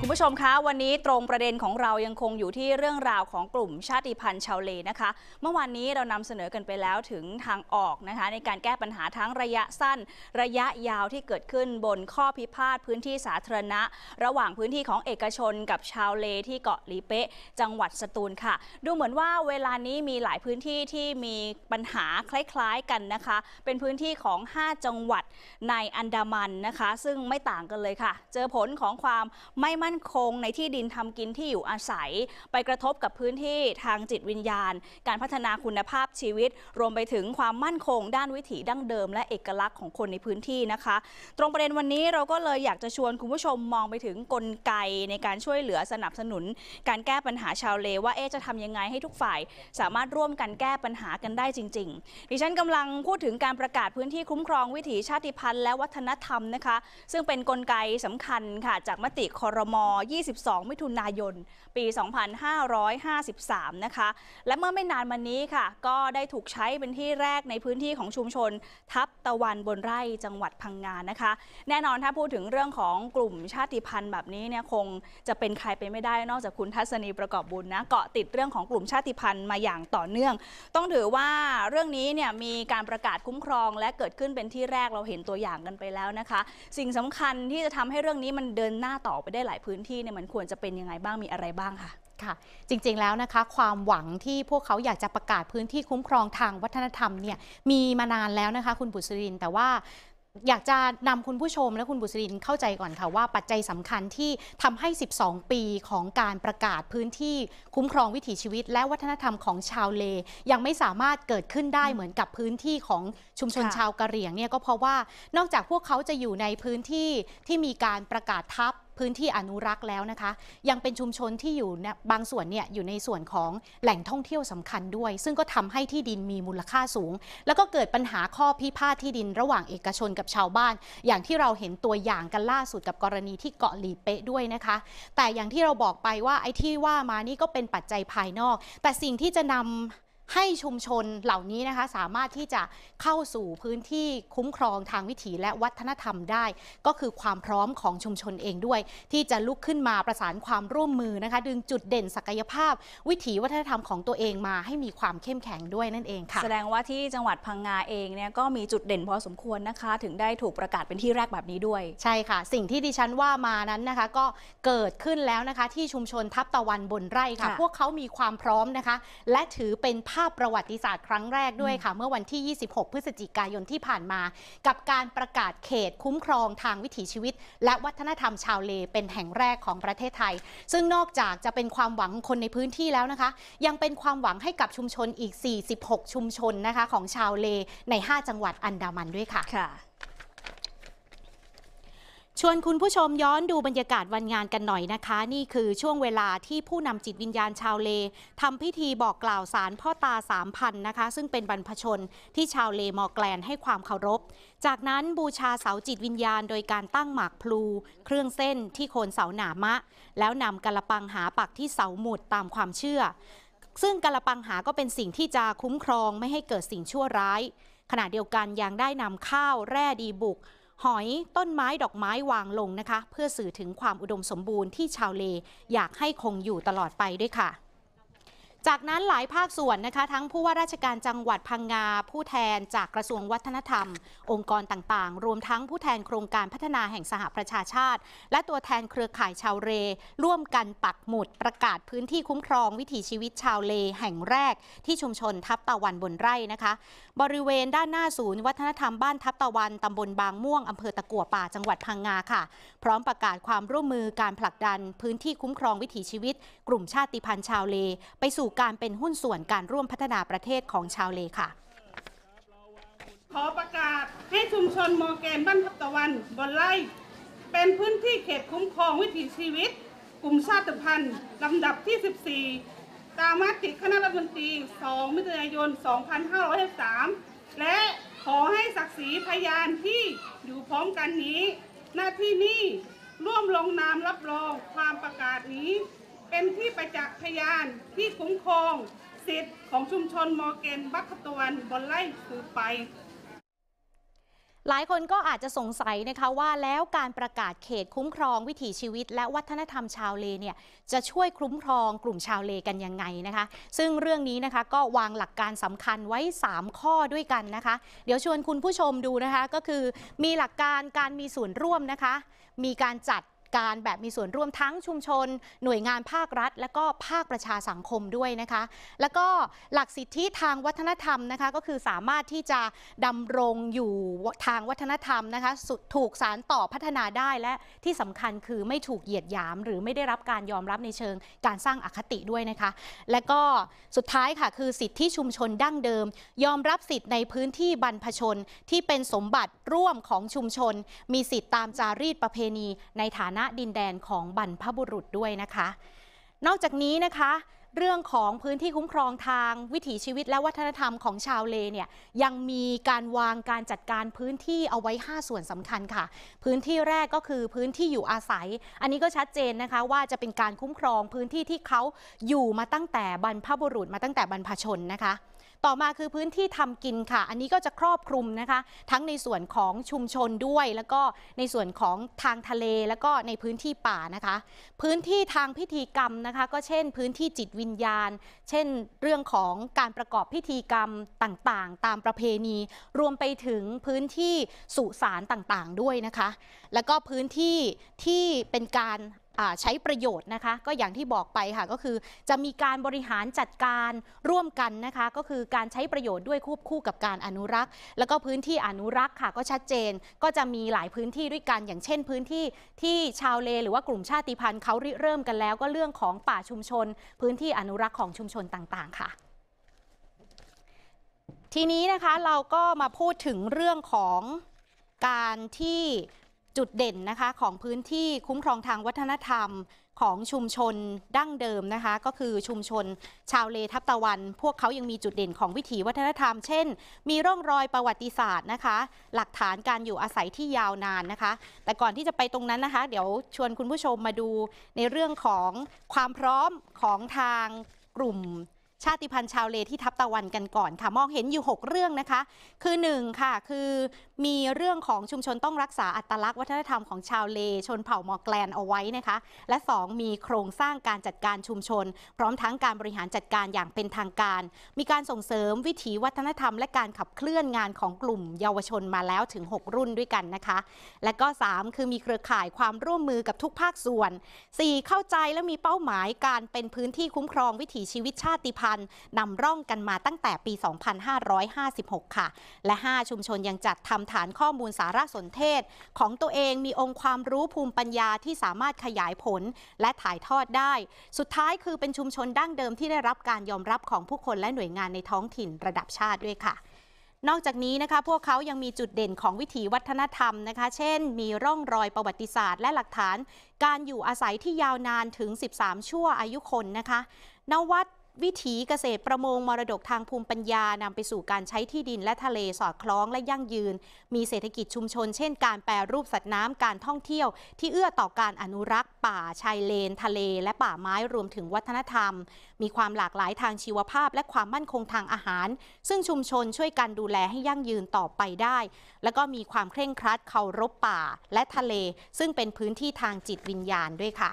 คุณผู้ชมคะวันนี้ตรงประเด็นของเรายังคงอยู่ที่เรื่องราวของกลุ่มชาติพันธุ์ชาวเลนะคะ เมื่อวานนี้เรานำเสนอกันไปแล้วถึงทางออกนะคะ ในการแก้ปัญหาทั้งระยะสั้นระยะยาวที่เกิดขึ้นบนข้อพิพาทพื้นที่สาธารณะ ระหว่างพื้นที่ของเอกชนกับชาวเล ที่เกาะลีเปะ จังหวัดสตูลค่ะ ดูเหมือนว่าเวลานี้มีหลายพื้นที่ที่มีปัญหาคล้ายๆกันนะคะ เป็นพื้นที่ของ5จังหวัดในอันดามันนะคะซึ่งไม่ต่างกันเลยค่ะ เจอผลของความไม่มั่นมั่นคงในที่ดินทำกินที่อยู่อาศัยไปกระทบกับพื้นที่ทางจิตวิญญาณ การพัฒนาคุณภาพชีวิต รวมไปถึงความมั่นคง ด้านวิถีดั้งเดิมและเอกลักษณ์ของคนในพื้นที่นะคะ ตรงประเด็นวันนี้เราก็เลยอยากจะชวนคุณผู้ชมมองไปถึงกลไก ในการช่วยเหลือสนับสนุน การแก้ปัญหาชาวเลว่าเอ๊จะทำยังไงให้ทุกฝ่าย สามารถร่วมกันแก้ปัญหากันได้จริง ๆ ดิฉันกำลังพูดถึงการประกาศพื้นที่คุ้มครองวิถีชาติพันธุ์ และวัฒนธรรมนะคะ ซึ่งเป็นนกลไกสำคัญค่ะจากมติคอรม22 มิถุนายน ปี 2553นะคะ และเมื่อไม่นานมานี้ค่ะ ก็ได้ถูกใช้เป็นที่แรกในพื้นที่ของชุมชน ทับตะวันบนไร่จังหวัดพังงานนะคะ แน่นอนถ้าพูดถึงเรื่องของกลุ่มชาติพันธุ์แบบนี้เนี่ย คงจะเป็นใครไปไม่ได้นอกจากคุณทัศนีประกอบบุญนะ เกาะติดเรื่องของกลุ่มชาติพันธุ์มาอย่างต่อเนื่อง ต้องถือว่าเรื่องนี้เนี่ยมีการประกาศคุ้มครอง และเกิดขึ้นเป็นที่แรกเราเห็นตัวอย่างกันไปแล้วนะคะ สิ่งสำคัญที่จะทำให้เรื่องนี้มันเดินหน้าต่อไปได้หลายพื้นที่เนี่ยมันควรจะเป็นยังไงบ้างมีอะไรบ้างคะค่ะ จริงๆ แล้วนะคะ ความหวังที่พวกเขาอยากจะประกาศพื้นที่คุ้มครองทางวัฒนธรรมเนี่ยมีมานานแล้วนะคะคุณบุษรินแต่ว่าอยากจะนำคุณผู้ชมและคุณบุษรินเข้าใจก่อนค่ะว่าปัจจัยสำคัญที่ทำให้ 12 ปีของการประกาศพื้นที่ คุ้มครองวิถีชีวิต และวัฒนธรรมของชาวเล ยังไม่สามารถเกิดขึ้นได้เหมือนกับพื้นที่ของชุมชนชาวกะเหรี่ยงเนี่ยก็เพราะว่านอกจากพวกเขาจะอยู่ในพื้นที่ที่มีการประกาศทับพื้นที่อนุรักษ์แล้วนะคะ ยังเป็นชุมชนที่อยู่บางส่วนเนี่ยอยู่ในส่วนของแหล่งท่องเที่ยวสำคัญด้วย ซึ่งก็ทำให้ที่ดินมีมูลค่าสูง แล้วก็เกิดปัญหาข้อพิพาทที่ดินระหว่างเอกชนกับชาวบ้าน อย่างที่เราเห็นตัวอย่างกันล่าสุดกับกรณีที่เกาะหลีเป๊ะด้วยนะคะ แต่อย่างที่เราบอกไปว่าไอ้ที่ว่ามานี่ก็เป็นปัจจัยภายนอก แต่สิ่งที่จะนำให้ชุมชนเหล่านี้นะคะสามารถที่จะเข้าสู่พื้นที่คุ้มครองทางวิถีและวัฒนธรรมได้ ก็คือความพร้อมของชุมชนเองด้วย ที่จะลุกขึ้นมาประสานความร่วมมือนะคะ ดึงจุดเด่นศักยภาพ วิถีวัฒนธรรมของตัวเองมาให้มีความเข้มแข็งด้วยนั่นเองค่ะ แสดงว่าที่จังหวัดพังงาเองเนี่ยก็มีจุดเด่นพอสมควรนะคะ ถึงได้ถูกประกาศเป็นที่แรกแบบนี้ด้วยใช่ค่ะ สิ่งที่ดิฉันว่ามานั้นนะคะ ก็เกิดขึ้นแล้วนะคะ ที่ชุมชนทับตะวันบนไร่ค่ะ พวกเขามีความพร้อมนะคะและถือเป็นภภาพประวัติศาสตร์ครั้งแรกด้วยค่ะ เมื่อวันที่ 26 พฤศจิกายนที่ผ่านมา กับการประกาศเขต คุ้มครองทางวิถีชีวิต และวัฒนธรรมชาวเล เป็นแห่งแรกของประเทศไทย ซึ่งนอกจากจะเป็นความหวังคนในพื้นที่แล้วนะคะ ยังเป็นความหวังให้กับชุมชนอีก 46 ชุมชนนะคะของชาวเลใน 5 จังหวัดอันดามันด้วยค่ะค่ะชวนคุณผู้ชมย้อนดูบรรยากาศวันงานกันหน่อยนะคะ นี่คือช่วงเวลาที่ผู้นำจิตวิญญาณชาวเลทำพิธีบอกกล่าวสารพ่อตาสามพันนะคะ ซึ่งเป็นบรรพชนที่ชาวเลมอแกลนให้ความเคารพ จากนั้นบูชาเสาจิตวิญญาณโดยการตั้งหมากพลู เครื่องเส้นที่โคนเสาหนามะ แล้วนำกระปังหาปักที่เสาหมุดตามความเชื่อ ซึ่งกระปังหาก็เป็นสิ่งที่จะคุ้มครอง ไม่ให้เกิดสิ่งชั่วร้าย ขณะเดียวกันยังได้นำข้าวแร่ดีบุกหอยต้นไม้ดอกไม้วางลงนะคะ เพื่อสื่อถึงความอุดมสมบูรณ์ที่ชาวเล อยากให้คงอยู่ตลอดไปด้วยค่ะจากนั้นหลายภาคส่วนนะคะทั้งผู้ว่าราชการจังหวัดพังงาผู้แทนจากกระทรวงวัฒนธรรม องค์กรต่างๆ รวมทั้งผู้แทนโครงการพัฒนาแห่งสหประชาชาติและตัวแทนเครือข่ายชาวเรร่วมกันปักหมุด ประกาศพื้นที่คุ้มครองวิถีชีวิตชาวเลแห่งแรกที่ชุมชนทับตะวันบนไร่นะคะ บริเวณด้านหน้าศูนย์วัฒนธรรมบ้านทับตะวันตำบลบางม่วงอำเภอตะกัวป่าจังหวัดพังงาค่ะ พร้อมประกาศความร่วมมือการผลักดันพื้นที่คุ้มครองวิถีชีวิต กลุ่มชาติพันธุ์ชาวเล ไปสูู่่การเป็นหุ้นส่วนการร่วมพัฒนาประเทศของชาวเลค่ะ ขอประกาศให้ชุมชนโมเกนบ้านทับตะวัน บนไล่ เป็นพื้นที่เขตคุ้มครองวิถีชีวิต กลุ่มชาติพันธุ์ลำดับที่ 14 ตามมติคณะรัฐมนตรี 2 มิถุนายน 2 5 6 3และขอให้ศักดิ์ศรีพยานที่อยู่พร้อมกันนี้ หน้าที่นี้ร่วมลงนามรับรองความประกาศนี้เป็นที่ประจักษ์พยานที่คุ้มครองสิทธิ์ ของชุมชนมอเกน บัคตวนบนไล่คือไป หลายคนก็อาจจะสงสัยนะคะว่าแล้วการประกาศเขตคุ้มครองวิถีชีวิตและวัฒนธรรมชาวเลเนี่ยจะช่วยคุ้มครองกลุ่มชาวเลกันยังไงนะคะ ซึ่งเรื่องนี้นะคะก็วางหลักการสำคัญไว้ 3 ข้อด้วยกันนะคะ เดี๋ยวชวนคุณผู้ชมดูนะคะก็คือมีหลักการการมีส่วนร่วมนะคะ มีการจัดการแบบมีส่วนร่วมทั้งชุมชน หน่วยงานภาครัฐ และก็ภาคประชาสังคมด้วยนะคะ แล้วก็หลักสิทธิทางวัฒนธรรมนะคะก็คือสามารถที่จะดำรงอยู่ทางวัฒนธรรมนะคะถูกสารต่อพัฒนาได้และที่สำคัญคือไม่ถูกเหยียดหยามหรือไม่ได้รับการยอมรับในเชิงการสร้างอคติด้วยนะคะ และก็สุดท้ายค่ะคือสิทธิชุมชนดั้งเดิม ยอมรับสิทธิ์ในพื้นที่บรรพชนที่เป็นสมบัติร่วมของชุมชน มีสิทธิตามจารีตประเพณีในฐานะณดินแดนของบรรพบุรุษด้วยนะคะ นอกจากนี้นะคะ เรื่องของพื้นที่คุ้มครองทางวิถีชีวิตและวัฒนธรรมของชาวเลเนี่ยยังมีการวางการจัดการพื้นที่เอาไว้ 5 ส่วนสำคัญค่ะ พื้นที่แรกก็คือพื้นที่อยู่อาศัย อันนี้ก็ชัดเจนนะคะ ว่าจะเป็นการคุ้มครองพื้นที่ที่เขาอยู่มาตั้งแต่บรรพบุรุษมาตั้งแต่บรรพชนนะคะต่อมาคือพื้นที่ทำกินค่ะ อันนี้ก็จะครอบคลุมนะคะ ทั้งในส่วนของชุมชนด้วย แล้วก็ในส่วนของทางทะเล แล้วก็ในพื้นที่ป่านะคะ พื้นที่ทางพิธีกรรมนะคะ ก็เช่นพื้นที่จิตวิญญาณ เช่นเรื่องของการประกอบพิธีกรรมต่างๆ ตามประเพณีรวมไปถึงพื้นที่สุสานต่างๆด้วยนะคะ แล้วก็พื้นที่ที่เป็นการใช้ประโยชน์นะคะก็อย่างที่บอกไปค่ะ ก็คือจะมีการบริหารจัดการร่วมกันนะคะ ก็คือการใช้ประโยชน์ด้วยควบคู่กับการอนุรักษ์ แล้วก็พื้นที่อนุรักษ์ค่ะก็ชัดเจนก็จะมีหลายพื้นที่ด้วยกันอย่างเช่นพื้นที่ที่ชาวเล หรือว่ากลุ่มชาติพันธุ์เขาเริ่มกันแล้ว ก็เรื่องของป่าชุมชนพื้นที่อนุรักษ์ของชุมชนต่างๆค่ะ ทีนี้นะคะเราก็มาพูดถึงเรื่องของการที่จุดเด่นนะคะของพื้นที่คุ้มครองทางวัฒนธรรม ของชุมชนดั้งเดิมนะคะก็คือชุมชนชาวเลทับตะวัน พวกเขายังมีจุดเด่นของวิถีวัฒนธรรมเช่น มีร่องรอยประวัติศาสตร์นะคะ หลักฐานการอยู่อาศัยที่ยาวนานนะคะ แต่ก่อนที่จะไปตรงนั้นนะคะเดี๋ยวชวนคุณผู้ชมมาดูในเรื่องของความพร้อมของทางกลุ่มชาติพันธุ์ชาวเลที่ทับตะวันกันก่อน ค่ะมองเห็นอยู่ 6 เรื่องนะคะ คือ 1ค่ะคือมีเรื่องของชุมชนต้องรักษาอัตลักษณ์วัฒนธรรมของชาวเลชนเผ่ามอแกลน เอาไว้นะคะ และ 2 มีโครงสร้างการจัดการชุมชน พร้อมทั้งการบริหารจัดการอย่างเป็นทางการ มีการส่งเสริมวิถีวัฒนธรรมและการขับเคลื่อนงานของกลุ่มเยาวชนมาแล้วถึง 6 รุ่นด้วยกันนะคะ และก็ 3 คือมีเครือข่ายความร่วมมือกับทุกภาคส่วน4เข้าใจและมีเป้าหมายการเป็นพื้นที่คุ้มครองวิถีชีวิตชาติพันธุ์ัญนำร่องกันมาตั้งแต่ปี 2556 ค่ะ และ 5 ชุมชนยังจัดทำฐานข้อมูลสารสนเทศ ของตัวเองมีองค์ความรู้ภูมิปัญญาที่สามารถขยายผล และถ่ายทอดได้ สุดท้ายคือเป็นชุมชนดั้งเดิมที่ได้รับการยอมรับของผู้คนและหน่วยงานในท้องถิ่นระดับชาติด้วยค่ะ นอกจากนี้นะคะพวกเขายังมีจุดเด่นของวิถีวัฒนธรรมนะคะ เช่น มีร่องรอยประวัติศาสตร์และหลักฐาน การอยู่อาศัยที่ยาวนานถึง 13 ชั่วอายุคนนะคะ นวัดวิถีเกษตรประมงมรดกทางภูมิปัญญา นำไปสู่การใช้ที่ดินและทะเลสอดคล้องและยั่งยืน มีเศรษฐกิจชุมชนเช่นการแปรรูปสัตว์น้ำ การท่องเที่ยวที่เอื้อต่อการอนุรักษ์ป่าชายเลนทะเลและป่าไม้รวมถึงวัฒนธรรม มีความหลากหลายทางชีวภาพและความมั่นคงทางอาหาร ซึ่งชุมชนช่วยกันดูแลให้ยั่งยืนต่อไปได้ และก็มีความเคร่งครัดเคารพป่าและทะเลซึ่งเป็นพื้นที่ทางจิตวิญญาณด้วยค่ะ